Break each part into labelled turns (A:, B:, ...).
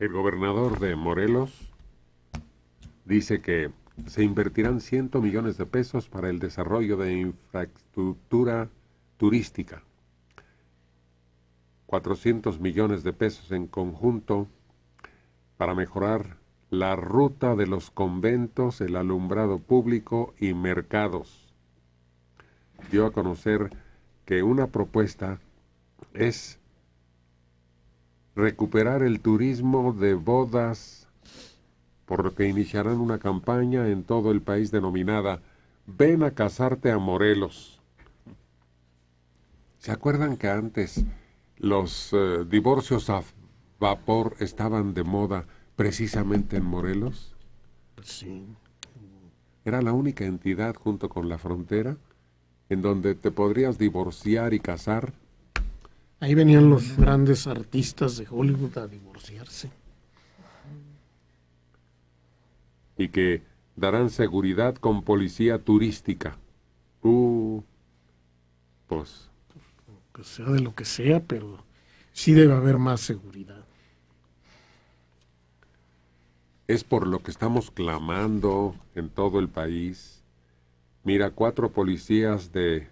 A: El gobernador de Morelos dice que se invertirán 100 millones de pesos para el desarrollo de infraestructura turística. 400 millones de pesos en conjunto para mejorar la ruta de los conventos, el alumbrado público y mercados. Dio a conocer que una propuesta es recuperar el turismo de bodas, por lo que iniciarán una campaña en todo el país denominada Ven a casarte a Morelos. ¿Se acuerdan que antes los eh, divorcios a vapor estaban de moda precisamente en Morelos? Sí. Era la única entidad junto con la frontera en donde te podrías divorciar y casar Ahí venían los grandes artistas de Hollywood a divorciarse. Y que darán seguridad con policía turística. Uh, pues. Que sea de lo que sea, pero sí debe haber más seguridad. Es por lo que estamos clamando en todo el país. Mira, cuatro policías de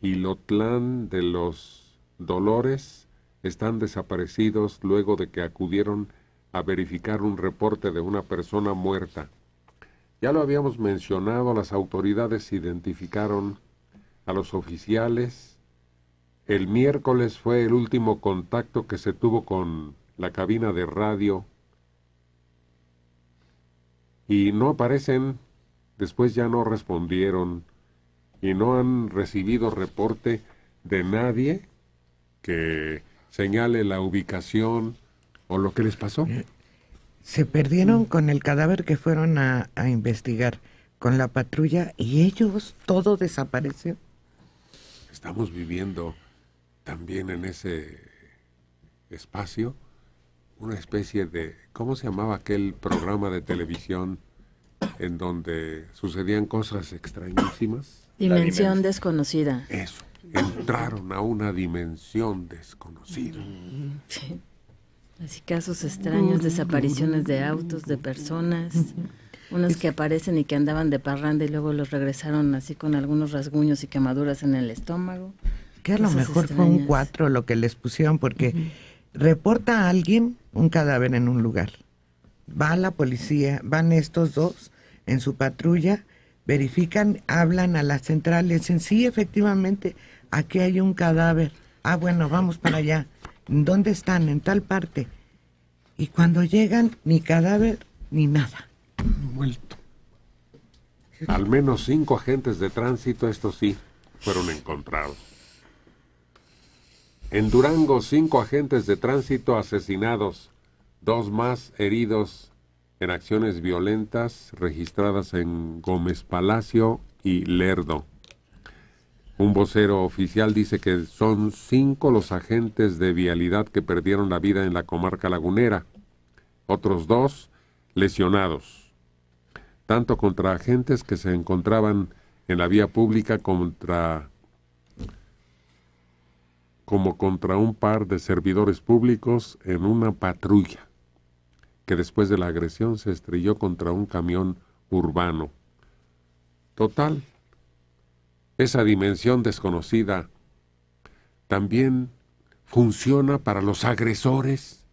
A: Gilotlán de los Dolores están desaparecidos luego de que acudieron a verificar un reporte de una persona muerta. Ya lo habíamos mencionado, las autoridades identificaron a los oficiales. El miércoles fue el último contacto que se tuvo con la cabina de radio y no aparecen, después ya no respondieron y no han recibido reporte de nadie que señale la ubicación o lo que les pasó. Eh, se perdieron con el cadáver que fueron a, investigar con la patrulla y ellos todo desapareció. Estamos viviendo también en ese espacio una especie de, ¿cómo se llamaba aquel programa de televisión en donde sucedían cosas extrañísimas?
B: Dimensión,
A: desconocida. Eso entraron a una dimensión desconocida. Así casos extraños, desapariciones de autos, de personas, unos que aparecen y que andaban de parranda y luego los regresaron así con algunos rasguños y quemaduras en el estómago. Que a lo mejor fue un cuatro lo que les pusieron porque reporta a alguien un cadáver en un lugar. Va la policía, van estos dos en su patrulla verifican, hablan a las centrales, dicen, sí, efectivamente, aquí hay un cadáver. Ah, bueno, vamos para allá. ¿Dónde están? En tal parte. Y cuando llegan, ni cadáver, ni nada. Muerto. Al menos cinco agentes de tránsito, estos sí, fueron encontrados. En Durango, cinco agentes de tránsito asesinados, dos más heridos en acciones violentas registradas en Gómez Palacio y Lerdo. Un vocero oficial dice que son cinco los agentes de vialidad que perdieron la vida en la comarca lagunera, otros dos lesionados, tanto contra agentes que se encontraban en la vía pública contra, como contra un par de servidores públicos en una patrulla que después de la agresión se estrelló contra un camión urbano. Total, esa dimensión desconocida también funciona para los agresores,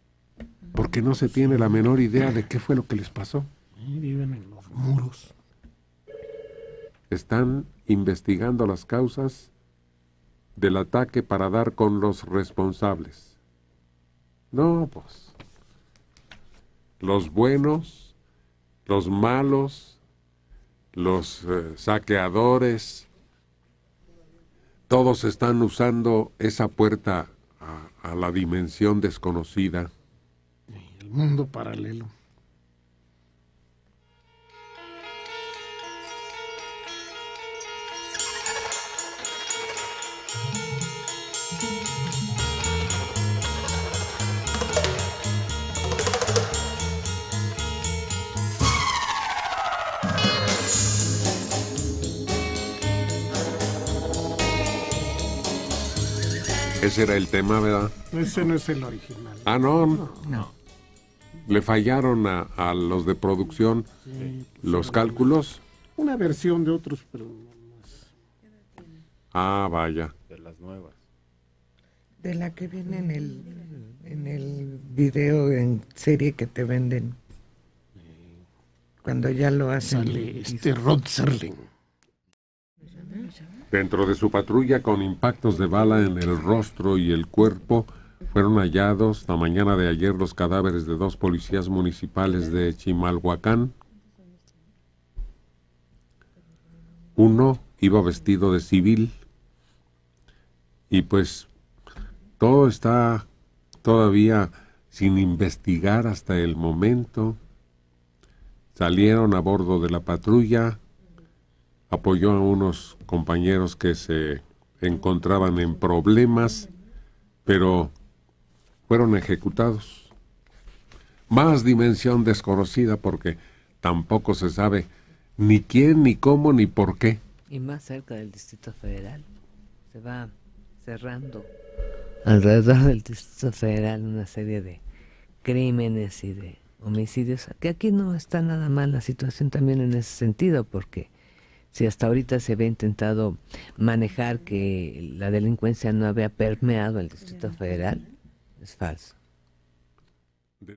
A: porque no se tiene la menor idea de qué fue lo que les pasó. Viven en los muros. Están investigando las causas del ataque para dar con los responsables. No, pues, los buenos, los malos, los eh, saqueadores, todos están usando esa puerta a la dimensión desconocida. El mundo paralelo. Ese era el tema, ¿verdad? Ese no es el original. Ah, no. No. Le fallaron a, los de producción pues, los cálculos. Una versión de otros, pero Ah, vaya. De las nuevas. De la que viene en el, en el video, en serie que te venden. Cuando ya lo hacen. Sale este Rod Serling. Dentro de su patrulla con impactos de bala en el rostro y el cuerpo, fueron hallados la mañana de ayer los cadáveres de dos policías municipales de Chimalhuacán. Uno iba vestido de civil y pues todo está todavía sin investigar hasta el momento. Salieron a bordo de la patrulla apoyó a unos compañeros que se encontraban en problemas, pero fueron ejecutados. Más dimensión desconocida porque tampoco se sabe ni quién, ni cómo, ni por qué. Y más cerca del Distrito Federal. Se va cerrando alrededor del Distrito Federal una serie de crímenes y de homicidios. Que aquí no está nada mal la situación también en ese sentido porque si hasta ahorita se había intentado manejar que la delincuencia no había permeado el Distrito Federal, es falso.